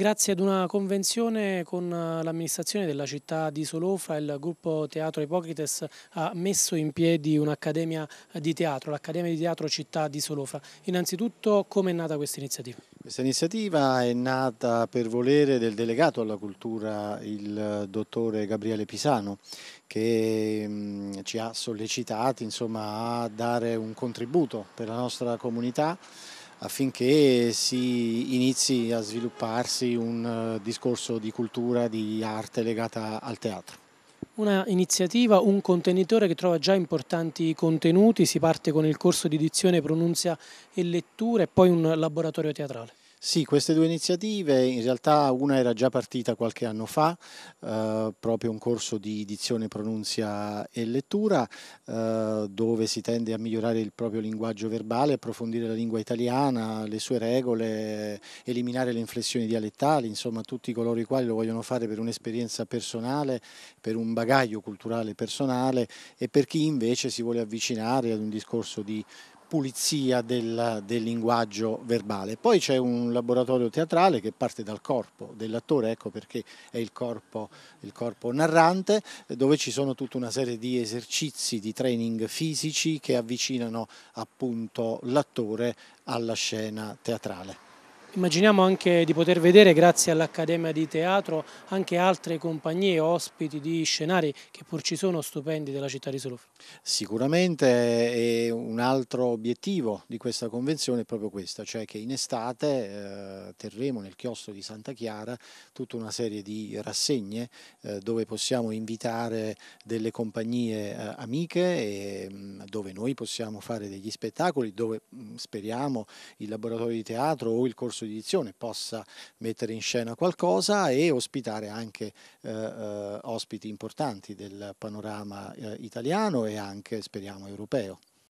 Grazie ad una convenzione con eh, l'amministrazione della città di Solofra, il gruppo Teatro Ipocrites ha messo in piedi un'accademia eh, di teatro, l'Accademia di Teatro Città di Solofra. Innanzitutto come è nata questa iniziativa? Questa iniziativa è nata per volere del delegato alla cultura, il eh, dottore Gabriele Pisano, che mm, ci ha sollecitati insomma, a dare un contributo per la nostra comunità affinché si inizi a svilupparsi un eh, discorso di cultura, di arte legata al teatro. Una iniziativa, un contenitore che trova già importanti contenuti, si parte con il corso di dizione, pronunzia e lettura e poi un laboratorio teatrale. Sì, queste due iniziative, in realtà una era già partita qualche anno fa, eh, proprio un corso di dizione, pronunzia e lettura, eh, dove si tende a migliorare il proprio linguaggio verbale, approfondire la lingua italiana, le sue regole, eliminare le inflessioni dialettali, insomma tutti coloro i quali lo vogliono fare per un'esperienza personale, per un bagaglio culturale personale e per chi invece si vuole avvicinare ad un discorso di pulizia del, del linguaggio verbale. Poi c'è un laboratorio teatrale che parte dal corpo dell'attore, ecco perché è il corpo, il corpo narrante, dove ci sono tutta una serie di esercizi, di training fisici che avvicinano appunto l'attore alla scena teatrale. Immaginiamo anche di poter vedere, grazie all'Accademia di Teatro, anche altre compagnie ospiti di scenari che pur ci sono stupendi della città di Solofra. Sicuramente è un altro obiettivo di questa convenzione è proprio questo, cioè che in estate eh, terremo nel chiostro di Santa Chiara tutta una serie di rassegne eh, dove possiamo invitare delle compagnie eh, amiche e mh, mm, dove noi possiamo fare degli spettacoli, dove mh, mm, speriamo il laboratorio di teatro o il corso corso di edizione possa mettere in scena qualcosa e ospitare anche eh, eh ospiti importanti del panorama eh, italiano e anche, speriamo, europeo.